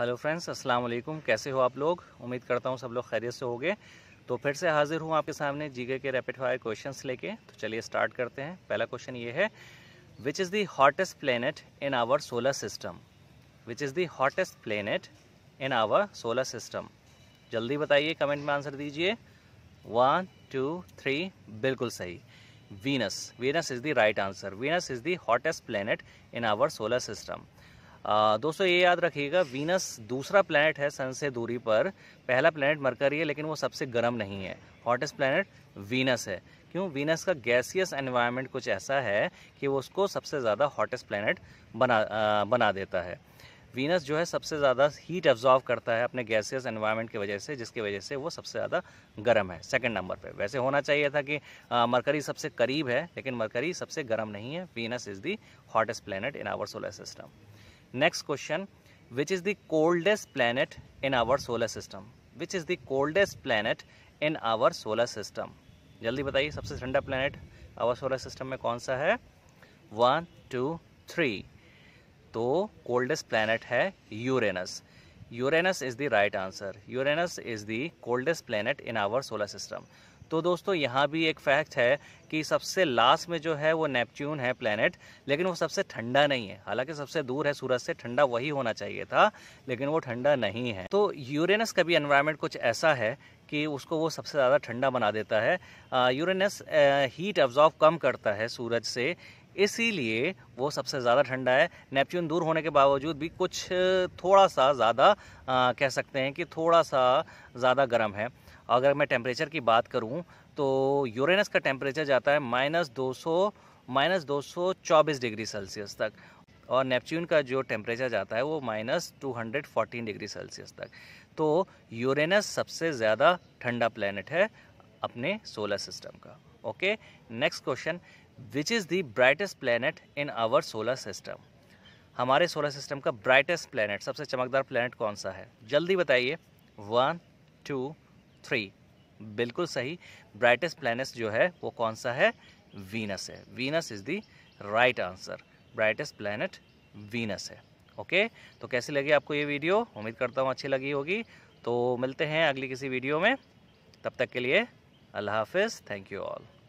hello friends अस्सलाम वालेकुम कैसे हो आप लोग उम्मीद करता हूँ सब लोग खैरियत से होंगे तो फिर से हाजिर हूँ आपके सामने जीके के रैपिड फायर क्वेश्चंस लेके तो चलिए स्टार्ट करते हैं पहला क्वेश्चन ये है which is the hottest planet in our solar system which is the hottest planet in our solar system जल्दी बताइए कमेंट में आंसर दीजिए वन टू थ्री बिल्कुल सही Venus Venus is the right answer Venus is the hottest planet in our solar system दोस्तों ये याद रखिएगा वीनस दूसरा प्लैनेट है सन से दूरी पर पहला प्लैनेट मरकरी है लेकिन वो सबसे गर्म नहीं है हॉटेस्ट प्लैनेट वीनस है क्यों वीनस का गैसियस एनवायरनमेंट कुछ ऐसा है कि वो उसको सबसे ज़्यादा हॉटेस्ट प्लैनेट बना आ, बना देता है वीनस जो है सबसे ज़्यादा हीट एब्जॉर्व करता है अपने गैसियस एनवायरनमेंट की वजह से जिसकी वजह से वो सबसे ज़्यादा गर्म है सेकंड नंबर पे वैसे होना चाहिए था कि आ, मरकरी सबसे करीब है लेकिन मरकरी सबसे गर्म नहीं है Venus is the hottest planet in our solar system next question which is the coldest planet in our solar system which is the coldest planet in our solar system जल्दी बताइए सबसे ठंडा प्लानट आवर सोलर सिस्टम में कौन सा है one two three तो coldest planet है Uranus Uranus is the right answer Uranus is the coldest planet in our solar system तो दोस्तों यहाँ भी एक फैक्ट है कि सबसे लास्ट में जो है वो नेपच्यून है प्लानट लेकिन वो सबसे ठंडा नहीं है हालांकि सबसे दूर है सूरज से ठंडा वही होना चाहिए था लेकिन वो ठंडा नहीं है तो यूरेनस का भी एनवायरमेंट कुछ ऐसा है कि उसको वो सबसे ज़्यादा ठंडा बना देता है यूरेनस हीट एब्जॉर्व कम करता है सूरज से इसीलिए वो सबसे ज़्यादा ठंडा है नेपच्यून दूर होने के बावजूद भी कुछ थोड़ा सा ज़्यादा कह सकते हैं कि थोड़ा सा ज़्यादा गर्म है अगर मैं टेम्परेचर की बात करूँ तो यूरेनस का टेम्परेचर जाता है माइनस दो सौ माइनस दो सौ चौबीस डिग्री सेल्सियस तक और नेपच्यून का जो टेम्परेचर जाता है वो minus two hundred degree Celsius तक तो यूरेनस सबसे ज़्यादा ठंडा प्लानट है अपने सोलर सिस्टम का okay next question which is the brightest planet in our solar system हमारे सोलर सिस्टम का ब्राइटेस्ट प्लानट सबसे चमकदार प्लानट कौन सा है जल्दी बताइए वन टू थ्री बिल्कुल सही ब्राइटेस्ट प्लानट जो है वो कौन सा है वीनस है Venus is the right answer brightest planet Venus है ओके तो कैसी लगी आपको ये वीडियो उम्मीद करता हूँ अच्छी लगी होगी तो मिलते हैं अगली किसी वीडियो में तब तक के लिए अल्लाह हाफिज़ थैंक यू ऑल